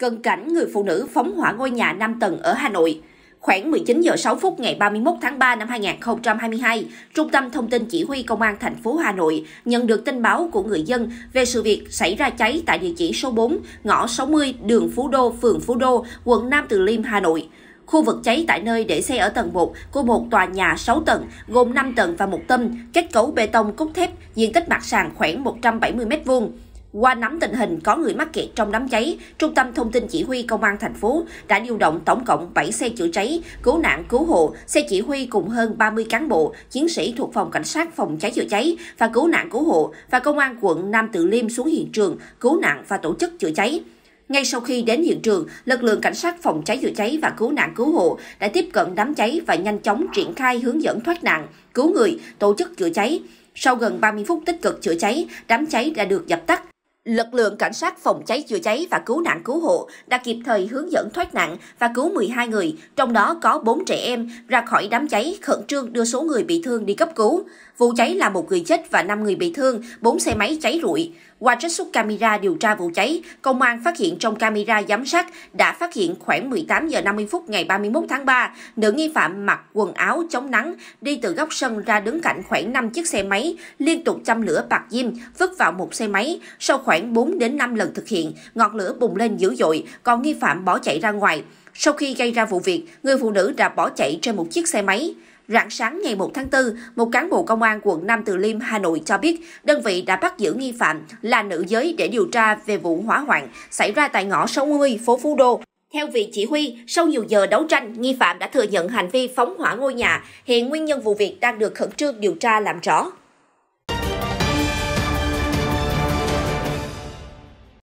Cận cảnh người phụ nữ phóng hỏa ngôi nhà 5 tầng ở Hà Nội. Khoảng 19 giờ 6 phút ngày 31 tháng 3 năm 2022, Trung tâm Thông tin Chỉ huy Công an thành phố Hà Nội nhận được tin báo của người dân về sự việc xảy ra cháy tại địa chỉ số 4, ngõ 60, đường Phú Đô, phường Phú Đô, quận Nam Từ Liêm, Hà Nội. Khu vực cháy tại nơi để xe ở tầng 1 của một tòa nhà 6 tầng, gồm 5 tầng và một tâm, kết cấu bê tông cốt thép, diện tích mặt sàn khoảng 170 m2. Qua nắm tình hình có người mắc kẹt trong đám cháy, Trung tâm Thông tin Chỉ huy Công an thành phố đã điều động tổng cộng 7 xe chữa cháy, cứu nạn cứu hộ, xe chỉ huy cùng hơn 30 cán bộ, chiến sĩ thuộc phòng cảnh sát phòng cháy chữa cháy và cứu nạn cứu hộ và công an quận Nam Từ Liêm xuống hiện trường cứu nạn và tổ chức chữa cháy. Ngay sau khi đến hiện trường, lực lượng cảnh sát phòng cháy chữa cháy và cứu nạn cứu hộ đã tiếp cận đám cháy và nhanh chóng triển khai hướng dẫn thoát nạn, cứu người, tổ chức chữa cháy. Sau gần 30 phút tích cực chữa cháy, đám cháy đã được dập tắt. Lực lượng cảnh sát phòng cháy chữa cháy và cứu nạn cứu hộ đã kịp thời hướng dẫn thoát nạn và cứu 12 người, trong đó có 4 trẻ em ra khỏi đám cháy, khẩn trương đưa số người bị thương đi cấp cứu. Vụ cháy là một người chết và 5 người bị thương, 4 xe máy cháy rụi. Qua trích xuất camera điều tra vụ cháy, công an phát hiện trong camera giám sát đã phát hiện khoảng 18 giờ 50 phút ngày 31 tháng 3, nữ nghi phạm mặc quần áo chống nắng đi từ góc sân ra đứng cạnh khoảng 5 chiếc xe máy, liên tục châm lửa bạc diêm vứt vào một xe máy. Sau khoảng khoảng 4 đến 5 lần thực hiện, ngọn lửa bùng lên dữ dội, còn nghi phạm bỏ chạy ra ngoài. Sau khi gây ra vụ việc, người phụ nữ đã bỏ chạy trên một chiếc xe máy. Rạng sáng ngày 1 tháng 4, một cán bộ công an quận Nam Từ Liêm, Hà Nội cho biết đơn vị đã bắt giữ nghi phạm là nữ giới để điều tra về vụ hỏa hoạn xảy ra tại ngõ 60 phố Phú Đô. Theo vị chỉ huy, sau nhiều giờ đấu tranh, nghi phạm đã thừa nhận hành vi phóng hỏa ngôi nhà. Hiện nguyên nhân vụ việc đang được khẩn trương điều tra làm rõ.